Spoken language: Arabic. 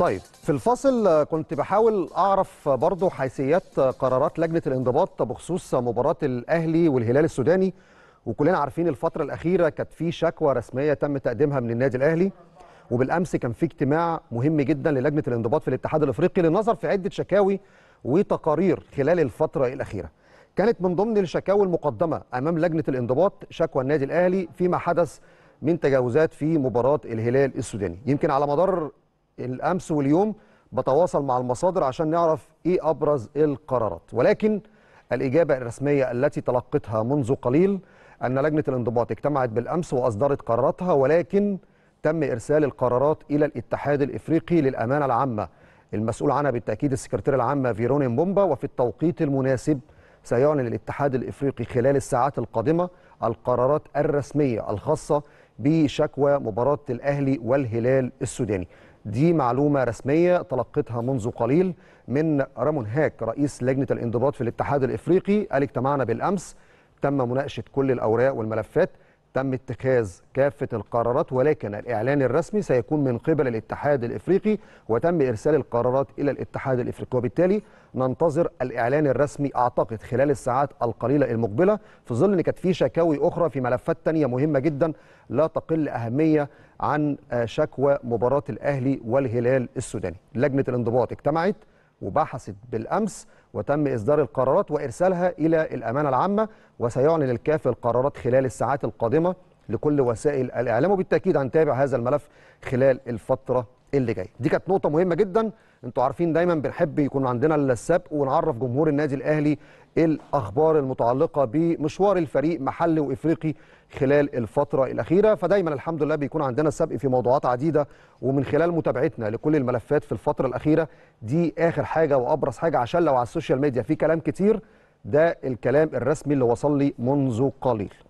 طيب في الفاصل كنت بحاول اعرف برضه حيثيات قرارات لجنه الانضباط بخصوص مباراه الاهلي والهلال السوداني وكلنا عارفين الفتره الاخيره كانت في شكوى رسميه تم تقديمها من النادي الاهلي وبالامس كان في اجتماع مهم جدا للجنه الانضباط في الاتحاد الافريقي للنظر في عده شكاوي وتقارير خلال الفتره الاخيره كانت من ضمن الشكاوي المقدمه امام لجنه الانضباط شكوى النادي الاهلي فيما حدث من تجاوزات في مباراه الهلال السوداني يمكن على مدار الامس واليوم بتواصل مع المصادر عشان نعرف ايه ابرز القرارات ولكن الاجابه الرسميه التي تلقتها منذ قليل ان لجنه الانضباط اجتمعت بالامس واصدرت قراراتها ولكن تم ارسال القرارات الى الاتحاد الافريقي للامانه العامه المسؤول عنها بالتاكيد السكرتير العامه فيروني بومبا وفي التوقيت المناسب سيعلن الاتحاد الافريقي خلال الساعات القادمه القرارات الرسميه الخاصه بشكوى مباراه الاهلي والهلال السوداني دي معلومة رسمية تلقتها منذ قليل من رامون هاك رئيس لجنة الانضباط في الاتحاد الإفريقي قال اجتمعنا بالأمس تم مناقشة كل الأوراق والملفات تم اتخاذ كافة القرارات ولكن الإعلان الرسمي سيكون من قبل الاتحاد الإفريقي وتم إرسال القرارات إلى الاتحاد الإفريقي وبالتالي ننتظر الإعلان الرسمي أعتقد خلال الساعات القليلة المقبلة في ظل أن كانت في شكاوي أخرى في ملفات تانية مهمة جدا لا تقل أهمية عن آه، شكوى مباراة الأهلي والهلال السوداني لجنة الانضباط اجتمعت وبحثت بالأمس وتم إصدار القرارات وإرسالها إلى الأمانة العامة وسيعلن الكاف القرارات خلال الساعات القادمة لكل وسائل الإعلام وبالتأكيد هنتابع هذا الملف خلال الفترة اللي جاي دي كانت نقطه مهمه جدا انتوا عارفين دايما بنحب يكون عندنا السبق ونعرف جمهور النادي الاهلي الاخبار المتعلقه بمشوار الفريق محلي وافريقي خلال الفتره الاخيره فدايما الحمد لله بيكون عندنا السبق في موضوعات عديده ومن خلال متابعتنا لكل الملفات في الفتره الاخيره دي اخر حاجه وابرز حاجه عشان لو على السوشيال ميديا في كلام كتير ده الكلام الرسمي اللي وصل لي منذ قليل